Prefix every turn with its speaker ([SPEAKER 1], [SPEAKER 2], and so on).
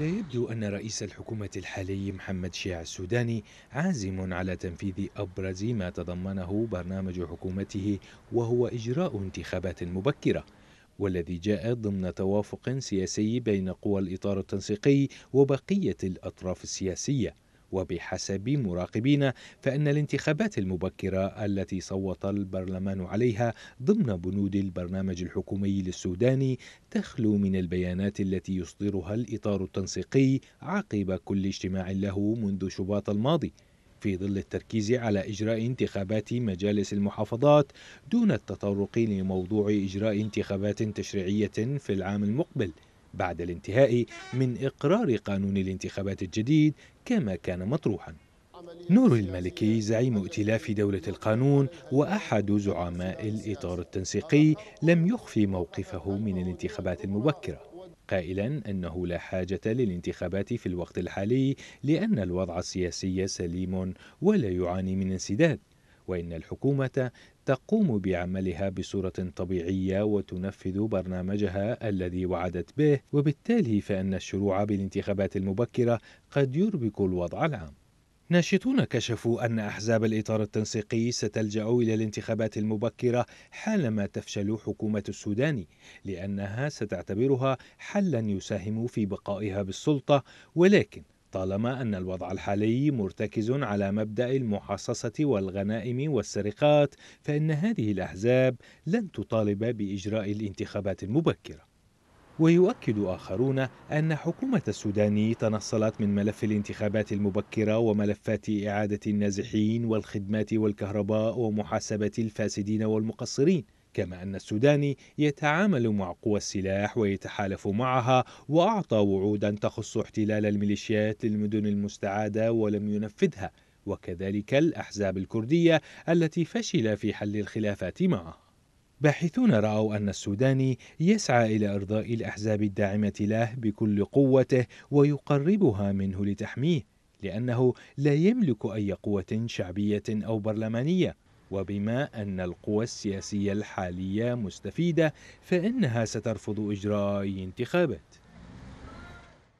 [SPEAKER 1] لا يبدو أن رئيس الحكومة الحالي محمد شيع السوداني عازم على تنفيذ أبرز ما تضمنه برنامج حكومته وهو إجراء انتخابات مبكرة والذي جاء ضمن توافق سياسي بين قوى الإطار التنسيقي وبقية الأطراف السياسية وبحسب مراقبين فإن الانتخابات المبكرة التي صوت البرلمان عليها ضمن بنود البرنامج الحكومي للسوداني تخلو من البيانات التي يصدرها الإطار التنسيقي عقب كل اجتماع له منذ شباط الماضي في ظل التركيز على إجراء انتخابات مجالس المحافظات دون التطرق لموضوع إجراء انتخابات تشريعية في العام المقبل بعد الانتهاء من إقرار قانون الانتخابات الجديد كما كان مطروحا نور المالكي زعيم ائتلاف دولة القانون وأحد زعماء الإطار التنسيقي لم يخفي موقفه من الانتخابات المبكرة قائلا أنه لا حاجة للانتخابات في الوقت الحالي لأن الوضع السياسي سليم ولا يعاني من انسداد وإن الحكومة تقوم بعملها بصورة طبيعية وتنفذ برنامجها الذي وعدت به وبالتالي فإن الشروع بالانتخابات المبكرة قد يربك الوضع العام ناشطون كشفوا أن أحزاب الإطار التنسيقي ستلجأ إلى الانتخابات المبكرة حالما تفشل حكومة السودان لأنها ستعتبرها حلا يساهم في بقائها بالسلطة ولكن طالما أن الوضع الحالي مرتكز على مبدأ المحاصصة والغنائم والسرقات فإن هذه الأحزاب لن تطالب بإجراء الانتخابات المبكرة ويؤكد آخرون أن حكومة السودان تنصلت من ملف الانتخابات المبكرة وملفات إعادة النازحين والخدمات والكهرباء ومحاسبة الفاسدين والمقصرين كما أن السوداني يتعامل مع قوى السلاح ويتحالف معها وأعطى وعودا تخص احتلال الميليشيات للمدن المستعادة ولم ينفذها وكذلك الأحزاب الكردية التي فشل في حل الخلافات معها باحثون رأوا أن السوداني يسعى إلى إرضاء الأحزاب الداعمة له بكل قوته ويقربها منه لتحميه لأنه لا يملك أي قوة شعبية أو برلمانية وبما أن القوى السياسية الحالية مستفيدة فإنها سترفض إجراء أي انتخابات